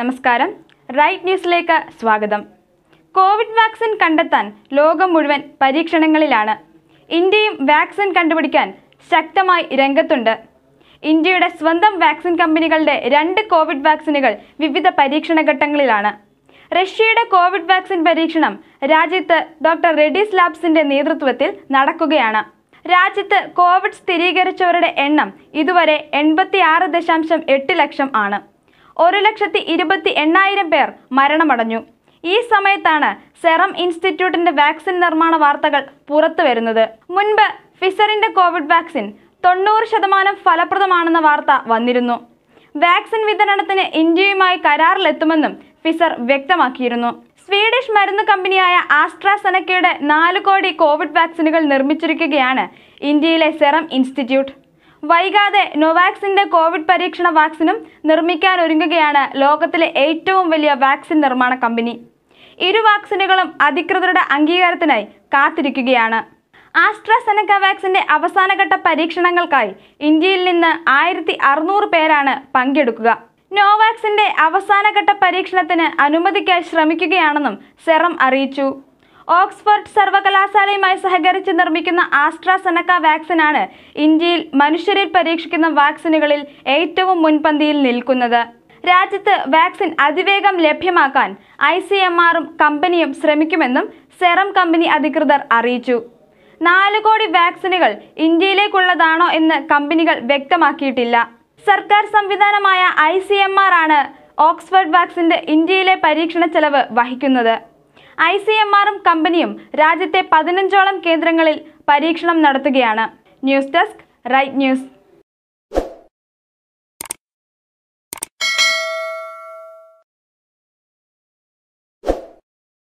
നമസ്കാരം റൈറ്റ് ന്യൂസിലേക്ക് സ്വാഗതം കോവിഡ് വാക്സിൻ കണ്ടെത്താൻ ലോകം മുഴുവൻ പരീക്ഷണങ്ങളിലാണ് ഇന്ത്യയും വാക്സിൻ കണ്ടുപിടിക്കാൻ ശക്തമായി രംഗത്തുണ്ട് ഇന്ത്യയുടെ സ്വന്തം വാക്സിൻ കമ്പനികളുടെ രണ്ട് കോവിഡ് വാക്സിനുകൾ വിവിധ പരീക്ഷണ ഘട്ടങ്ങളിലാണ് റഷ്യയുടെ കോവിഡ് വാക്സിൻ പരീക്ഷണം രാജ്യത്ത് ഡോക്ടർ റെഡീസ് ലാബ്സിന്റെ നേതൃത്വത്തിൽ നടക്കുകയാണ് രാജ്യത്ത് കോവിഡ് സ്ഥിരീകരിച്ചവരുടെ എണ്ണം ഇതുവരെ ആറ് ദശാംശം എട്ട് ലക്ഷം ആണ് ഒരു ലക്ഷത്തി ഇരുപത്തി എണ്ണായിരം പേർ മരണമടഞ്ഞു ഈ സമയത്താണ് സെറം ഇൻസ്റ്റിറ്റ്യൂട്ടിന്റെ വാക്സിൻ നിർമ്മാണ വാർത്തകൾ പുറത്തു വരുന്നത് മുൻപ് ഫിസറിന്റെ കോവിഡ് വാക്സിൻ തൊണ്ണൂറ് ശതമാനം ഫലപ്രദമാണെന്ന വാർത്ത വന്നിരുന്നു വാക്സിൻ വിതരണത്തിന് ഇന്ത്യയുമായി കരാറിലെത്തുമെന്നും ഫിസർ വ്യക്തമാക്കിയിരുന്നു സ്വീഡിഷ് മരുന്ന് കമ്പനിയായ ആസ്ട്രാസെനക്കയുടെ നാല് കോടി കോവിഡ് വാക്സിനുകൾ നിർമ്മിച്ചിരിക്കുകയാണ് ഇന്ത്യയിലെ സെറം ഇൻസ്റ്റിറ്റ്യൂട്ട് വൈകാതെ നൊവാക്സിന്റെ കോവിഡ് പരീക്ഷണ വാക്സിനും നിർമ്മിക്കാൻ ഒരുങ്ങുകയാണ് ലോകത്തിലെ ഏറ്റവും വലിയ വാക്സിൻ നിർമ്മാണ കമ്പനി ഇരു വാക്സിനുകളും അധികൃതരുടെ അംഗീകാരത്തിനായി കാത്തിരിക്കുകയാണ് ആസ്ട്രാസെനക്ക വാക്സിന്റെ അവസാനഘട്ട പരീക്ഷണങ്ങൾക്കായി ഇന്ത്യയിൽ നിന്ന് ആയിരത്തി പേരാണ് പങ്കെടുക്കുക നോവാക്സിന്റെ അവസാനഘട്ട പരീക്ഷണത്തിന് അനുമതിക്കായി ശ്രമിക്കുകയാണെന്നും സെറം അറിയിച്ചു ഓക്സ്ഫോർഡ് സർവകലാശാലയുമായി സഹകരിച്ച് നിർമ്മിക്കുന്ന ആസ്ട്രാസെനക്ക വാക്സിനാണ് ഇന്ത്യയിൽ മനുഷ്യരിൽ പരീക്ഷിക്കുന്ന വാക്സിനുകളിൽ ഏറ്റവും മുൻപന്തിയിൽ നിൽക്കുന്നത് രാജ്യത്ത് വാക്സിൻ അതിവേഗം ലഭ്യമാക്കാൻ ഐ സി എം ആറും കമ്പനിയും ശ്രമിക്കുമെന്നും സെറം കമ്പനി അധികൃതർ അറിയിച്ചു നാല് കോടി വാക്സിനുകൾ ഇന്ത്യയിലേക്കുള്ളതാണോ എന്ന് കമ്പനികൾ വ്യക്തമാക്കിയിട്ടില്ല സർക്കാർ സംവിധാനമായ ഐ സി എം ആർ ആണ് ഓക്സ്ഫോർഡ് വാക്സിൻ്റെ ഇന്ത്യയിലെ പരീക്ഷണ ചെലവ് വഹിക്കുന്നത് ഐ സി എം ആറും കമ്പനിയും രാജ്യത്തെ പതിനഞ്ചോളം കേന്ദ്രങ്ങളിൽ പരീക്ഷണം നടത്തുകയാണ് ന്യൂസ് ഡെസ്ക് റൈറ്റ് ന്യൂസ്